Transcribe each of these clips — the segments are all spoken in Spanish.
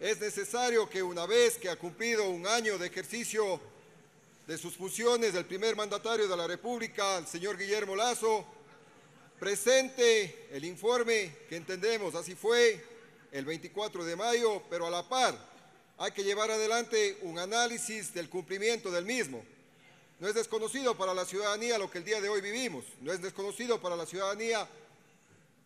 es necesario que una vez que ha cumplido un año de ejercicio de sus funciones el primer mandatario de la República, el señor Guillermo Lazo, presente el informe que entendemos, así fue el 24 de mayo, pero a la par hay que llevar adelante un análisis del cumplimiento del mismo. No es desconocido para la ciudadanía lo que el día de hoy vivimos, no es desconocido para la ciudadanía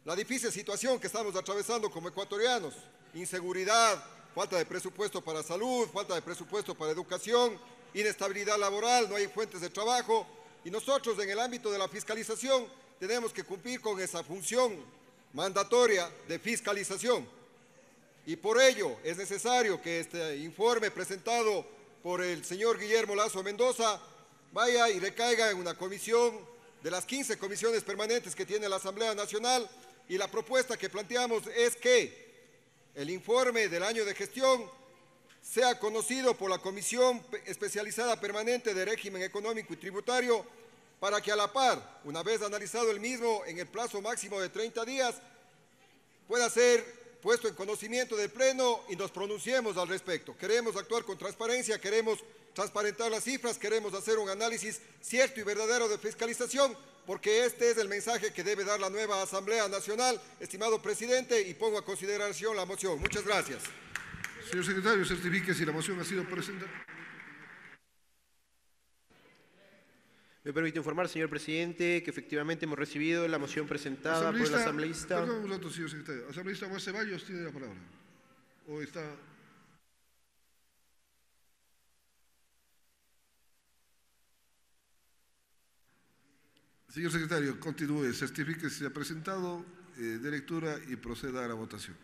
la difícil situación que estamos atravesando como ecuatorianos, inseguridad, falta de presupuesto para salud, falta de presupuesto para educación, inestabilidad laboral, no hay fuentes de trabajo. Y nosotros en el ámbito de la fiscalización tenemos que cumplir con esa función mandatoria de fiscalización. Y por ello es necesario que este informe presentado por el señor Guillermo Lazo Mendoza vaya y recaiga en una comisión de las 15 comisiones permanentes que tiene la Asamblea Nacional y la propuesta que planteamos es que el informe del año de gestión sea conocido por la Comisión Especializada Permanente de Régimen Económico y Tributario para que a la par, una vez analizado el mismo en el plazo máximo de 30 días, pueda ser puesto en conocimiento del Pleno y nos pronunciemos al respecto. Queremos actuar con transparencia, queremos transparentar las cifras, queremos hacer un análisis cierto y verdadero de fiscalización, porque este es el mensaje que debe dar la nueva Asamblea Nacional. Estimado presidente, y pongo a consideración la moción. Muchas gracias. Señor secretario, certifique si la moción ha sido presentada. Me permite informar, señor presidente, que efectivamente hemos recibido la moción presentada por el asambleísta. un rato, señor secretario. Asambleísta Juan Ceballos tiene la palabra. O está. Señor secretario, continúe, certifique si ha presentado eh, de lectura y proceda a la votación.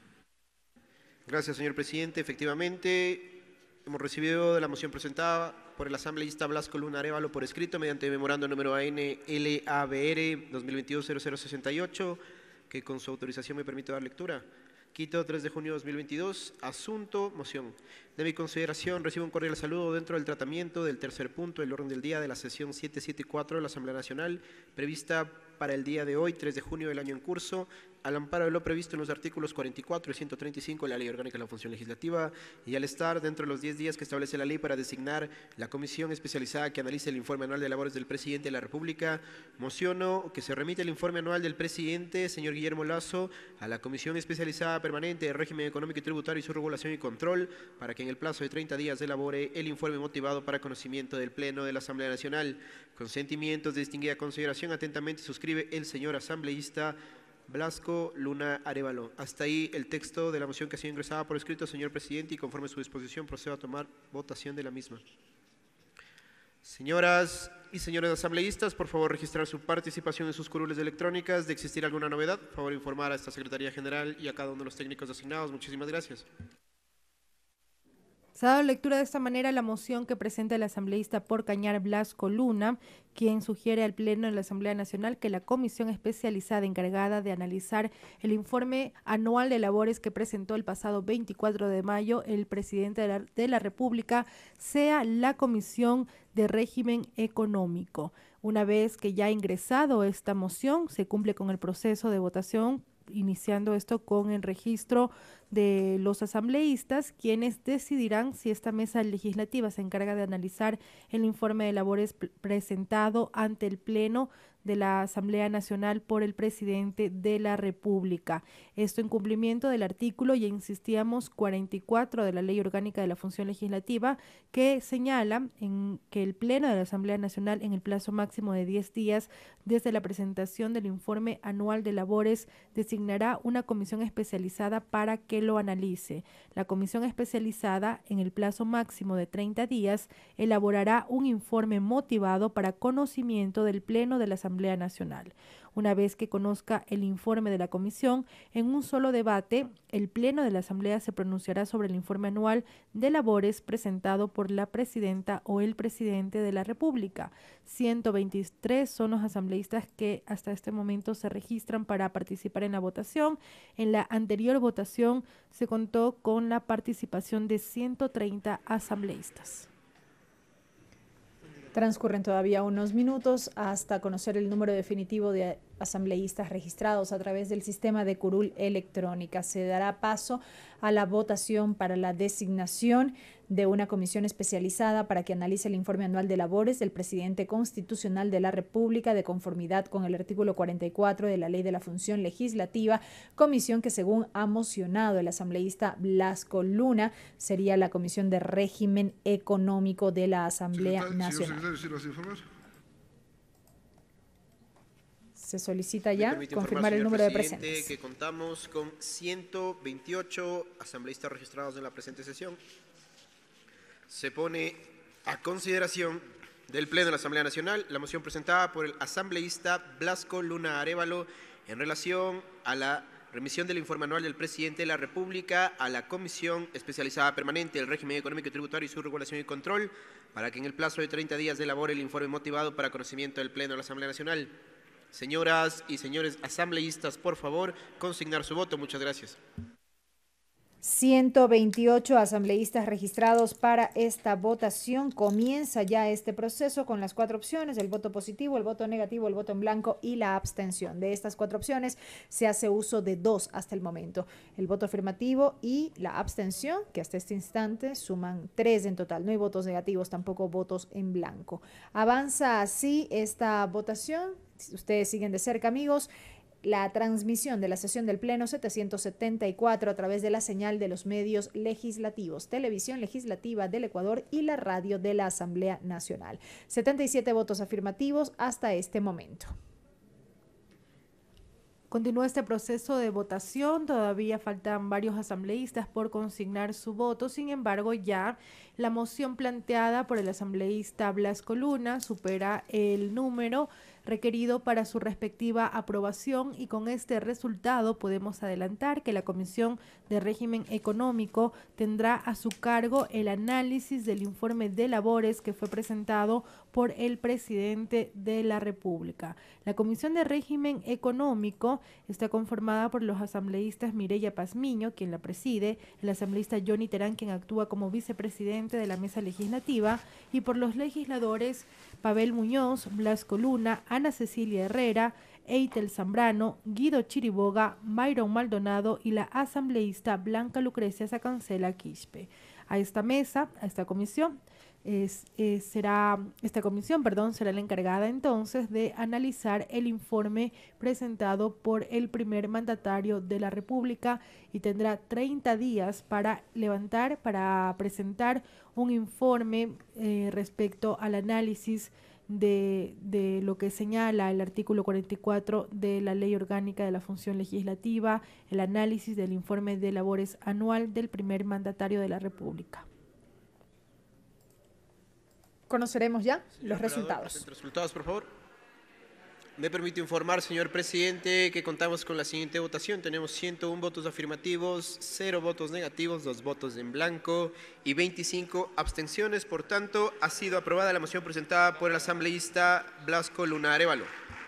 Gracias, señor presidente. Efectivamente, Hemos recibido de la moción presentada por el asambleísta Blasco Luna Arevalo por escrito mediante memorando número ANLABR 2022-0068, que con su autorización me permite dar lectura. Quito, 3 de junio de 2022. Asunto, moción de mi consideración, recibo un cordial saludo dentro del tratamiento del tercer punto del orden del día de la sesión 774 de la Asamblea Nacional, prevista para el día de hoy, 3 de junio del año en curso, al amparo de lo previsto en los artículos 44 y 135 de la Ley Orgánica de la Función Legislativa y al estar dentro de los 10 días que establece la ley para designar la comisión especializada que analice el informe anual de labores del presidente de la República, mociono que se remite el informe anual del presidente, señor Guillermo Lazo, a la Comisión Especializada Permanente de Régimen Económico y Tributario y su Regulación y Control para que en el plazo de 30 días elabore el informe motivado para conocimiento del Pleno de la Asamblea Nacional. Con sentimientos de distinguida consideración, atentamente suscribe el señor asambleísta Blasco Luna Arevalo. Hasta ahí el texto de la moción que ha sido ingresada por escrito, señor presidente, y conforme a su disposición procedo a tomar votación de la misma. Señoras y señores asambleístas, por favor registrar su participación en sus curules electrónicas. De existir alguna novedad, por favor informar a esta Secretaría General y a cada uno de los técnicos asignados. Muchísimas gracias. Se ha dado lectura de esta manera la moción que presenta el asambleísta por Cañar Blasco Luna, quien sugiere al Pleno de la Asamblea Nacional que la comisión especializada encargada de analizar el informe anual de labores que presentó el pasado 24 de mayo el presidente de la, de la República sea la Comisión de Régimen Económico. Una vez que ya ha ingresado esta moción, se cumple con el proceso de votación iniciando esto con el registro de los asambleístas, quienes decidirán si esta mesa legislativa se encarga de analizar el informe de labores presentado ante el Pleno de la Asamblea Nacional por el presidente de la República. Esto en cumplimiento del artículo, ya insistíamos, 44 de la Ley Orgánica de la Función Legislativa, que señala en que el Pleno de la Asamblea Nacional, en el plazo máximo de 10 días desde la presentación del informe anual de labores, designará una comisión especializada para que lo analice. La comisión especializada, en el plazo máximo de 30 días, elaborará un informe motivado para conocimiento del Pleno de la Asamblea Nacional. Una vez que conozca el informe de la comisión, en un solo debate, el Pleno de la Asamblea se pronunciará sobre el informe anual de labores presentado por la Presidenta o el Presidente de la República. 123 son los asambleístas que hasta este momento se registran para participar en la votación. En la anterior votación se contó con la participación de 130 asambleístas. Transcurren todavía unos minutos hasta conocer el número definitivo de asambleístas registrados a través del sistema de curul electrónica. Se dará paso a la votación para la designación de una comisión especializada para que analice el informe anual de labores del presidente constitucional de la República de conformidad con el artículo 44 de la Ley de la Función Legislativa, comisión que según ha mocionado el asambleísta Blasco Luna sería la Comisión de Régimen Económico de la Asamblea Nacional. Se solicita ya confirmar el número de presentes. Que contamos con 128 asambleístas registrados en la presente sesión. Se pone a consideración del Pleno de la Asamblea Nacional la moción presentada por el asambleísta Blasco Luna Arevalo en relación a la remisión del informe anual del presidente de la República a la Comisión Especializada Permanente del Régimen Económico y Tributario y su Regulación y Control para que en el plazo de 30 días de elabore el informe motivado para conocimiento del Pleno de la Asamblea Nacional. Señoras y señores asambleístas, por favor, consignar su voto. Muchas gracias. 128 asambleístas registrados para esta votación. Comienza ya este proceso con las cuatro opciones, el voto positivo, el voto negativo, el voto en blanco y la abstención. De estas cuatro opciones se hace uso de dos hasta el momento, el voto afirmativo y la abstención, que hasta este instante suman tres en total. No hay votos negativos, tampoco votos en blanco. Avanza así esta votación ustedes siguen de cerca, amigos, la transmisión de la sesión del Pleno 774 a través de la señal de los medios legislativos, Televisión Legislativa del Ecuador y la radio de la Asamblea Nacional. 77 votos afirmativos hasta este momento. Continúa este proceso de votación, todavía faltan varios asambleístas por consignar su voto, sin embargo ya la moción planteada por el asambleísta Blas Coluna supera el número requerido para su respectiva aprobación y con este resultado podemos adelantar que la Comisión de Régimen Económico tendrá a su cargo el análisis del informe de labores que fue presentado por el presidente de la República. La Comisión de Régimen Económico está conformada por los asambleístas Mireya Pazmiño, quien la preside, el asambleísta Johnny Terán, quien actúa como vicepresidente de la mesa legislativa, y por los legisladores Pavel Muñoz, Blasco Luna, Ana Cecilia Herrera, Eitel Zambrano, Guido Chiriboga, Mayron Maldonado y la asambleísta Blanca Lucrecia Sacancela Quispe. A esta mesa, a esta comisión, eh, será, esta comisión perdón, será la encargada entonces de analizar el informe presentado por el primer mandatario de la República y tendrá 30 días para levantar, para presentar un informe eh, respecto al análisis de, de, lo que señala el artículo 44 de la Ley Orgánica de la Función Legislativa, el análisis del informe de labores anual del primer mandatario de la República conoceremos ya los resultados. resultados, por favor. Me permite informar, señor presidente, que contamos con la siguiente votación. Tenemos 101 votos afirmativos, 0 votos negativos, 2 votos en blanco y 25 abstenciones. Por tanto, ha sido aprobada la moción presentada por el asambleísta Blasco Luna Arevalo.